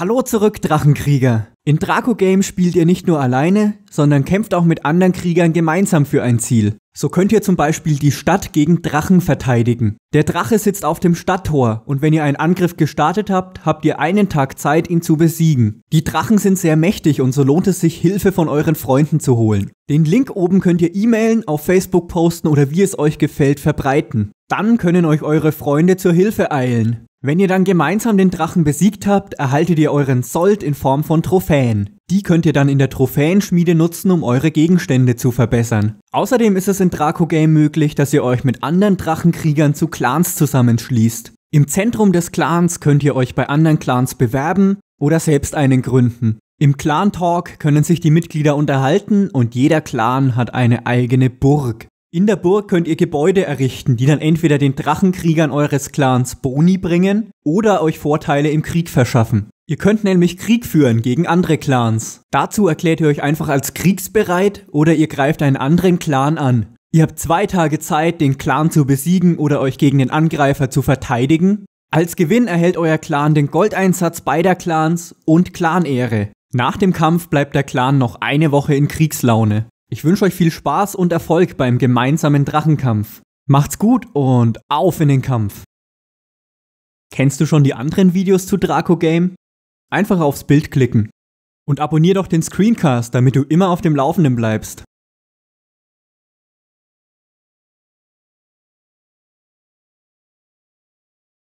Hallo zurück, Drachenkrieger! In Draco Game spielt ihr nicht nur alleine, sondern kämpft auch mit anderen Kriegern gemeinsam für ein Ziel. So könnt ihr zum Beispiel die Stadt gegen Drachen verteidigen. Der Drache sitzt auf dem Stadttor und wenn ihr einen Angriff gestartet habt, habt ihr einen Tag Zeit, ihn zu besiegen. Die Drachen sind sehr mächtig und so lohnt es sich, Hilfe von euren Freunden zu holen. Den Link oben könnt ihr E-Mailen, auf Facebook posten oder wie es euch gefällt verbreiten. Dann können euch eure Freunde zur Hilfe eilen. Wenn ihr dann gemeinsam den Drachen besiegt habt, erhaltet ihr euren Sold in Form von Trophäen. Die könnt ihr dann in der Trophäenschmiede nutzen, um eure Gegenstände zu verbessern. Außerdem ist es in Draco Game möglich, dass ihr euch mit anderen Drachenkriegern zu Clans zusammenschließt. Im Zentrum des Clans könnt ihr euch bei anderen Clans bewerben oder selbst einen gründen. Im Clan Talk können sich die Mitglieder unterhalten und jeder Clan hat eine eigene Burg. In der Burg könnt ihr Gebäude errichten, die dann entweder den Drachenkriegern eures Clans Boni bringen oder euch Vorteile im Krieg verschaffen. Ihr könnt nämlich Krieg führen gegen andere Clans. Dazu erklärt ihr euch einfach als kriegsbereit oder ihr greift einen anderen Clan an. Ihr habt zwei Tage Zeit, den Clan zu besiegen oder euch gegen den Angreifer zu verteidigen. Als Gewinn erhält euer Clan den Goldeinsatz beider Clans und Clanehre. Nach dem Kampf bleibt der Clan noch eine Woche in Kriegslaune. Ich wünsche euch viel Spaß und Erfolg beim gemeinsamen Drachenkampf. Macht's gut und auf in den Kampf! Kennst du schon die anderen Videos zu Draco Game? Einfach aufs Bild klicken. Und abonnier doch den Screencast, damit du immer auf dem Laufenden bleibst.